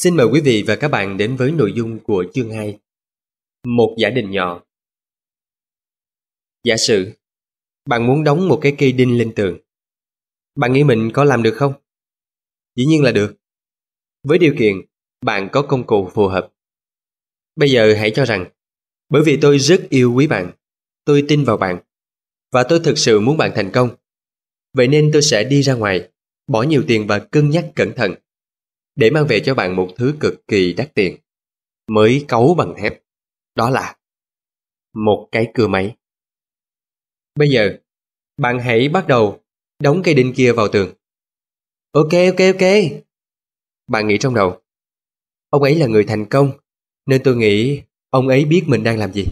Xin mời quý vị và các bạn đến với nội dung của chương 2. Một giả định nhỏ. Giả sử bạn muốn đóng một cái cây đinh lên tường. Bạn nghĩ mình có làm được không? Dĩ nhiên là được. Với điều kiện bạn có công cụ phù hợp. Bây giờ hãy cho rằng bởi vì tôi rất yêu quý bạn, tôi tin vào bạn và tôi thực sự muốn bạn thành công. Vậy nên tôi sẽ đi ra ngoài, bỏ nhiều tiền và cân nhắc cẩn thận để mang về cho bạn một thứ cực kỳ đắt tiền, mới cấu bằng thép. Đó là một cái cưa máy. Bây giờ, bạn hãy bắt đầu đóng cây đinh kia vào tường. Ok, ok, ok. Bạn nghĩ trong đầu, ông ấy là người thành công, nên tôi nghĩ ông ấy biết mình đang làm gì.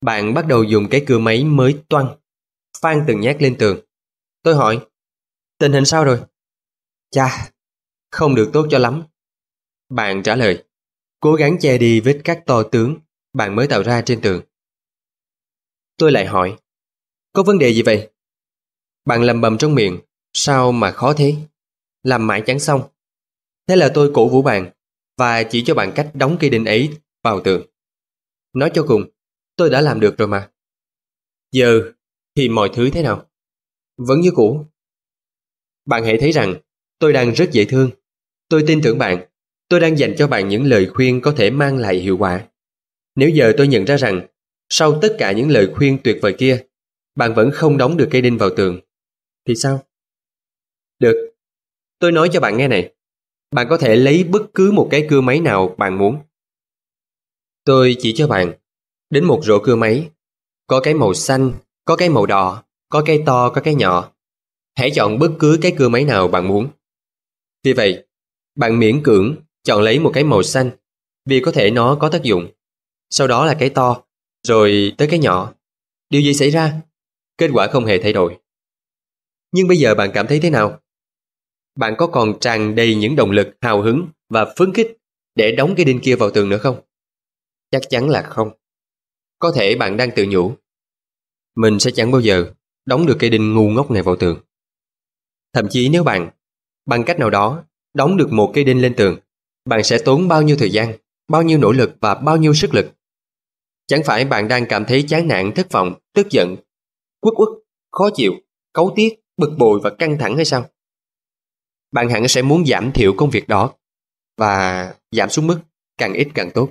Bạn bắt đầu dùng cái cưa máy mới toan, phan từng nhát lên tường. Tôi hỏi, tình hình sao rồi? Chà, không được tốt cho lắm. Bạn trả lời, cố gắng che đi vết cắt to tướng bạn mới tạo ra trên tường. Tôi lại hỏi, có vấn đề gì vậy? Bạn lầm bầm trong miệng, sao mà khó thế? Làm mãi chẳng xong. Thế là tôi cổ vũ bạn và chỉ cho bạn cách đóng cây đinh ấy vào tường. Nói cho cùng, tôi đã làm được rồi mà. Giờ thì mọi thứ thế nào? Vẫn như cũ. Bạn hãy thấy rằng tôi đang rất dễ thương Tôi tin tưởng bạn. Tôi đang dành cho bạn những lời khuyên có thể mang lại hiệu quả. Nếu giờ tôi nhận ra rằng, sau tất cả những lời khuyên tuyệt vời kia, bạn vẫn không đóng được cây đinh vào tường, thì sao? Được. Tôi nói cho bạn nghe này. Bạn có thể lấy bất cứ một cái cưa máy nào bạn muốn. Tôi chỉ cho bạn đến một rổ cưa máy. Có cái màu xanh, có cái màu đỏ, có cái to, có cái nhỏ. Hãy chọn bất cứ cái cưa máy nào bạn muốn. Vì vậy, bạn miễn cưỡng chọn lấy một cái màu xanh vì có thể nó có tác dụng. Sau đó là cái to, rồi tới cái nhỏ. Điều gì xảy ra? Kết quả không hề thay đổi. Nhưng bây giờ bạn cảm thấy thế nào? Bạn có còn tràn đầy những động lực, hào hứng và phấn khích để đóng cái đinh kia vào tường nữa không? Chắc chắn là không. Có thể bạn đang tự nhủ. Mình sẽ chẳng bao giờ đóng được cây đinh ngu ngốc này vào tường. Thậm chí nếu bạn, bằng cách nào đó, Đóng được một cây đinh lên tường, bạn sẽ tốn bao nhiêu thời gian, bao nhiêu nỗ lực và bao nhiêu sức lực. Chẳng phải bạn đang cảm thấy chán nản, thất vọng, tức giận, quất uất, khó chịu, cấu tiết, bực bội và căng thẳng hay sao? Bạn hẳn sẽ muốn giảm thiểu công việc đó và giảm xuống mức càng ít càng tốt.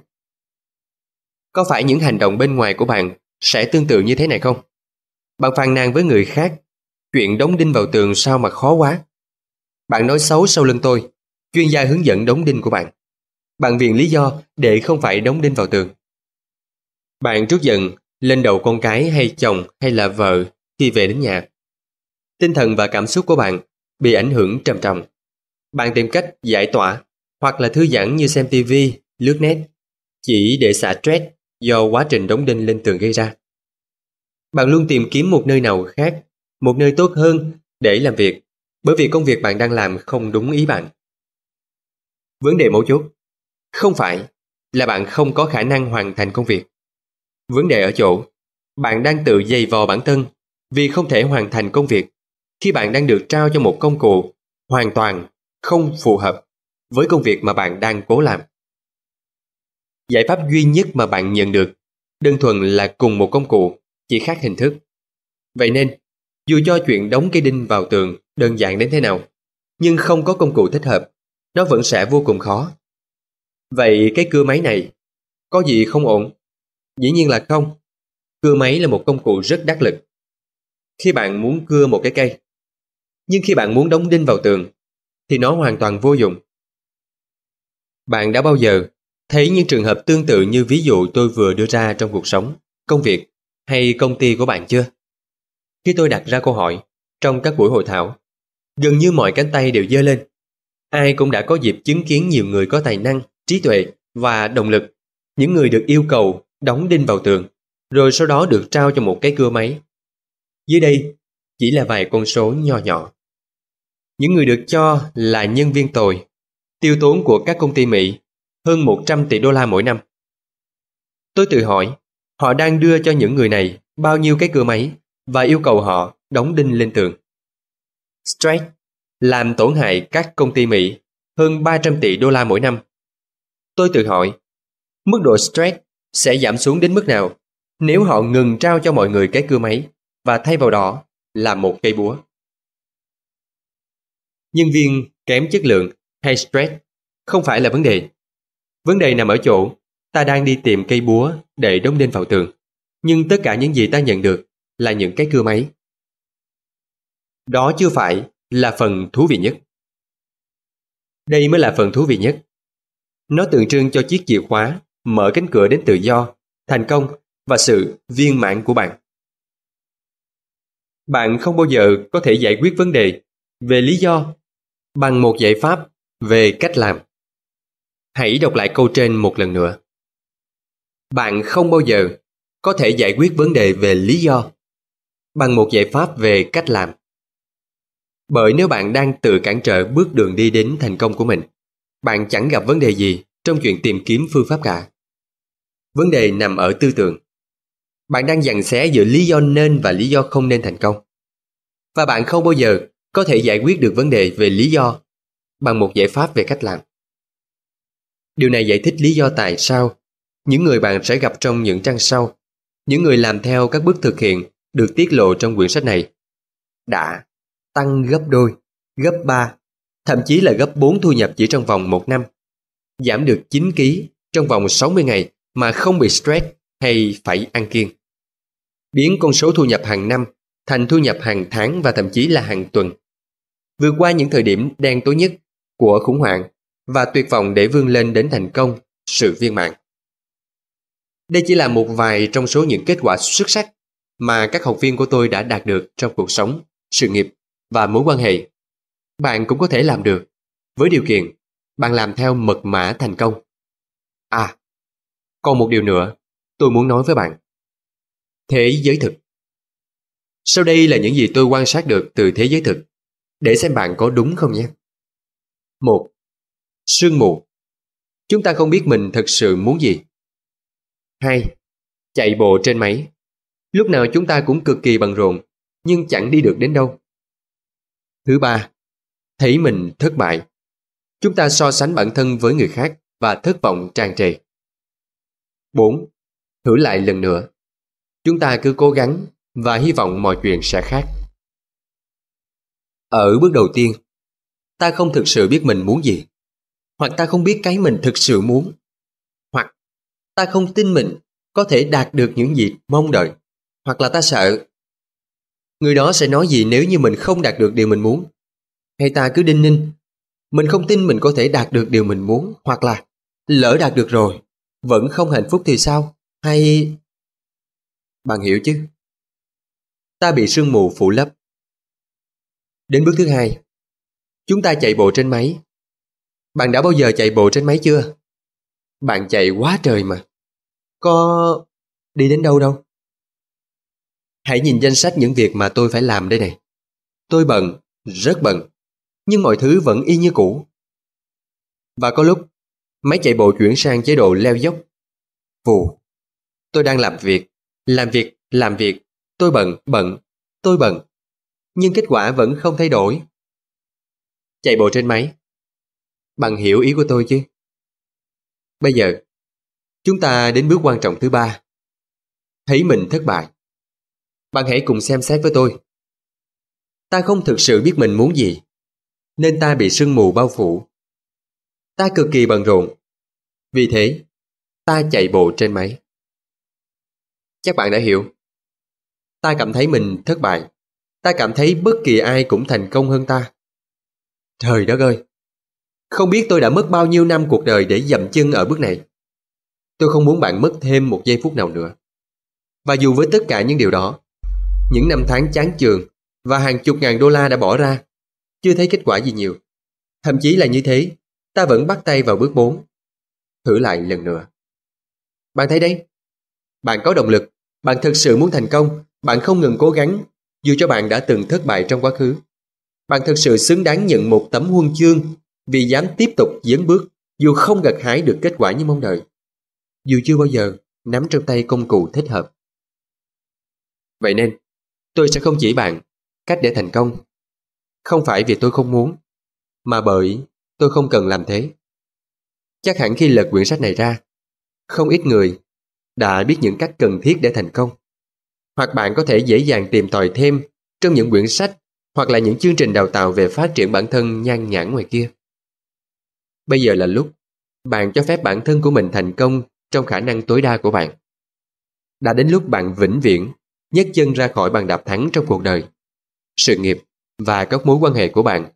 Có phải những hành động bên ngoài của bạn sẽ tương tự như thế này không? Bạn phàn nàn với người khác, chuyện đóng đinh vào tường sao mà khó quá. Bạn nói xấu sau lưng tôi, chuyên gia hướng dẫn đóng đinh của bạn. Bạn viện lý do để không phải đóng đinh vào tường. Bạn trút giận lên đầu con cái hay chồng hay là vợ khi về đến nhà. Tinh thần và cảm xúc của bạn bị ảnh hưởng trầm trọng. Bạn tìm cách giải tỏa hoặc là thư giãn như xem TV, lướt net, chỉ để xả stress do quá trình đóng đinh lên tường gây ra. Bạn luôn tìm kiếm một nơi nào khác, một nơi tốt hơn để làm việc, bởi vì công việc bạn đang làm không đúng ý bạn. Vấn đề mấu chốt không phải là bạn không có khả năng hoàn thành công việc. Vấn đề ở chỗ bạn đang tự dày vò bản thân vì không thể hoàn thành công việc khi bạn đang được trao cho một công cụ hoàn toàn không phù hợp với công việc mà bạn đang cố làm. Giải pháp duy nhất mà bạn nhận được đơn thuần là cùng một công cụ, chỉ khác hình thức. Vậy nên, dù cho chuyện đóng cây đinh vào tường đơn giản đến thế nào, nhưng không có công cụ thích hợp, nó vẫn sẽ vô cùng khó. Vậy cái cưa máy này, có gì không ổn? Dĩ nhiên là không. Cưa máy là một công cụ rất đắc lực. Khi bạn muốn cưa một cái cây, nhưng khi bạn muốn đóng đinh vào tường, thì nó hoàn toàn vô dụng. Bạn đã bao giờ thấy những trường hợp tương tự như ví dụ tôi vừa đưa ra trong cuộc sống, công việc hay công ty của bạn chưa? Khi tôi đặt ra câu hỏi trong các buổi hội thảo, gần như mọi cánh tay đều giơ lên ai cũng đã có dịp chứng kiến nhiều người có tài năng, trí tuệ và động lực. Những người được yêu cầu đóng đinh vào tường, rồi sau đó được trao cho một cái cưa máy. Dưới đây chỉ là vài con số nhỏ nhỏ. Những người được cho là nhân viên tồi, tiêu tốn của các công ty Mỹ hơn 100 tỷ đô la mỗi năm. Tôi tự hỏi, họ đang đưa cho những người này bao nhiêu cái cưa máy và yêu cầu họ đóng đinh lên tường. Strike làm tổn hại các công ty Mỹ hơn 300 tỷ đô la mỗi năm. Tôi tự hỏi, mức độ stress sẽ giảm xuống đến mức nào nếu họ ngừng trao cho mọi người cái cưa máy và thay vào đó là một cây búa. Nhân viên kém chất lượng hay stress không phải là vấn đề. Vấn đề nằm ở chỗ ta đang đi tìm cây búa để đóng đinh vào tường, nhưng tất cả những gì ta nhận được là những cái cưa máy. Đó chưa phải là phần thú vị nhất. Đây mới là phần thú vị nhất. Nó tượng trưng cho chiếc chìa khóa mở cánh cửa đến tự do, thành công và sự viên mãn của bạn. Bạn không bao giờ có thể giải quyết vấn đề về lý do bằng một giải pháp về cách làm. Hãy đọc lại câu trên một lần nữa. Bạn không bao giờ có thể giải quyết vấn đề về lý do bằng một giải pháp về cách làm. Bởi nếu bạn đang tự cản trở bước đường đi đến thành công của mình, bạn chẳng gặp vấn đề gì trong chuyện tìm kiếm phương pháp cả. Vấn đề nằm ở tư tưởng. Bạn đang dằn xé giữa lý do nên và lý do không nên thành công. Và bạn không bao giờ có thể giải quyết được vấn đề về lý do bằng một giải pháp về cách làm. Điều này giải thích lý do tại sao những người bạn sẽ gặp trong những trang sau, những người làm theo các bước thực hiện được tiết lộ trong quyển sách này đã tăng gấp đôi, gấp 3, thậm chí là gấp 4 thu nhập chỉ trong vòng một năm. Giảm được 9 kg trong vòng 60 ngày mà không bị stress hay phải ăn kiêng. Biến con số thu nhập hàng năm thành thu nhập hàng tháng và thậm chí là hàng tuần. Vượt qua những thời điểm đen tối nhất của khủng hoảng và tuyệt vọng để vươn lên đến thành công, sự viên mãn. Đây chỉ là một vài trong số những kết quả xuất sắc mà các học viên của tôi đã đạt được trong cuộc sống, sự nghiệp và mối quan hệ. Bạn cũng có thể làm được, với điều kiện bạn làm theo mật mã thành công. À, còn một điều nữa tôi muốn nói với bạn. Thế giới thực Sau đây là những gì tôi quan sát được từ thế giới thực, để xem bạn có đúng không nhé. một Sương mù Chúng ta không biết mình thật sự muốn gì. 2. Chạy bộ trên máy Lúc nào chúng ta cũng cực kỳ bận rộn, nhưng chẳng đi được đến đâu. Thứ ba, thấy mình thất bại. Chúng ta so sánh bản thân với người khác và thất vọng tràn trề. 4. Thử lại lần nữa. Chúng ta cứ cố gắng và hy vọng mọi chuyện sẽ khác. Ở bước đầu tiên, ta không thực sự biết mình muốn gì, hoặc ta không biết cái mình thực sự muốn, hoặc ta không tin mình có thể đạt được những gì mong đợi, hoặc là ta sợ người đó sẽ nói gì nếu như mình không đạt được điều mình muốn. Hay ta cứ đinh ninh, mình không tin mình có thể đạt được điều mình muốn, hoặc là lỡ đạt được rồi, vẫn không hạnh phúc thì sao? Hay... Bạn hiểu chứ? Ta bị sương mù phủ lấp. Đến bước thứ hai, chúng ta chạy bộ trên máy. Bạn đã bao giờ chạy bộ trên máy chưa? Bạn chạy quá trời mà. Có đi đến đâu đâu? Hãy nhìn danh sách những việc mà tôi phải làm đây này. Tôi bận, rất bận, nhưng mọi thứ vẫn y như cũ. Và có lúc, máy chạy bộ chuyển sang chế độ leo dốc. Vù, tôi đang làm việc, làm việc, làm việc, tôi bận, bận, tôi bận. Nhưng kết quả vẫn không thay đổi. Chạy bộ trên máy. Bạn hiểu ý của tôi chứ? Bây giờ, chúng ta đến bước quan trọng thứ ba. Thấy mình thất bại. Bạn hãy cùng xem xét với tôi. Ta không thực sự biết mình muốn gì, nên ta bị sương mù bao phủ. Ta cực kỳ bận rộn. Vì thế, ta chạy bộ trên máy. Chắc bạn đã hiểu. Ta cảm thấy mình thất bại. Ta cảm thấy bất kỳ ai cũng thành công hơn ta. Trời đất ơi! Không biết tôi đã mất bao nhiêu năm cuộc đời để dậm chân ở bước này. Tôi không muốn bạn mất thêm một giây phút nào nữa. Và dù với tất cả những điều đó, những năm tháng chán chường và hàng chục ngàn đô la đã bỏ ra. Chưa thấy kết quả gì nhiều. Thậm chí là như thế, ta vẫn bắt tay vào bước 4. Thử lại lần nữa. Bạn thấy đấy, bạn có động lực, bạn thực sự muốn thành công, bạn không ngừng cố gắng, dù cho bạn đã từng thất bại trong quá khứ. Bạn thực sự xứng đáng nhận một tấm huân chương vì dám tiếp tục dấn bước dù không gặt hái được kết quả như mong đợi. Dù chưa bao giờ nắm trong tay công cụ thích hợp. Vậy nên, Tôi sẽ không chỉ bạn cách để thành công. Không phải vì tôi không muốn, mà bởi tôi không cần làm thế. Chắc hẳn khi lật quyển sách này ra, không ít người đã biết những cách cần thiết để thành công. Hoặc bạn có thể dễ dàng tìm tòi thêm trong những quyển sách hoặc là những chương trình đào tạo về phát triển bản thân nhan nhản ngoài kia. Bây giờ là lúc bạn cho phép bản thân của mình thành công trong khả năng tối đa của bạn. Đã đến lúc bạn vĩnh viễn nhấc chân ra khỏi bàn đạp thắng trong cuộc đời, sự nghiệp và các mối quan hệ của bạn.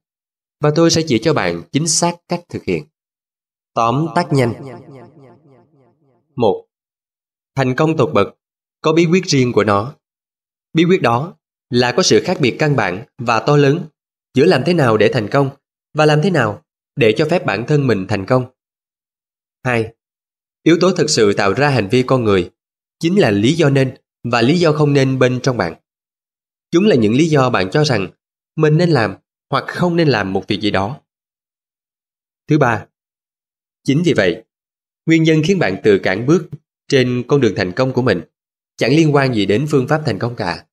Và tôi sẽ chỉ cho bạn chính xác cách thực hiện. Tóm tắt nhanh 1. Thành công tột bậc có bí quyết riêng của nó. Bí quyết đó là có sự khác biệt căn bản và to lớn giữa làm thế nào để thành công và làm thế nào để cho phép bản thân mình thành công. 2. Yếu tố thực sự tạo ra hành vi con người chính là lý do nên và lý do không nên bên trong bạn. Chúng là những lý do bạn cho rằng mình nên làm hoặc không nên làm một việc gì đó. Thứ ba, chính vì vậy, nguyên nhân khiến bạn tự cản bước trên con đường thành công của mình chẳng liên quan gì đến phương pháp thành công cả.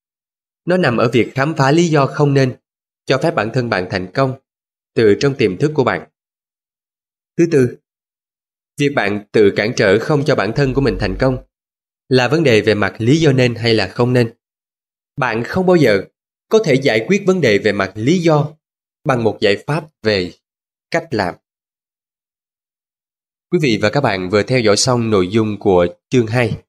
Nó nằm ở việc khám phá lý do không nên, cho phép bản thân bạn thành công từ trong tiềm thức của bạn. Thứ tư, việc bạn tự cản trở không cho bản thân của mình thành công là vấn đề về mặt lý do nên hay là không nên. Bạn không bao giờ có thể giải quyết vấn đề về mặt lý do bằng một giải pháp về cách làm. Quý vị và các bạn vừa theo dõi xong nội dung của chương 2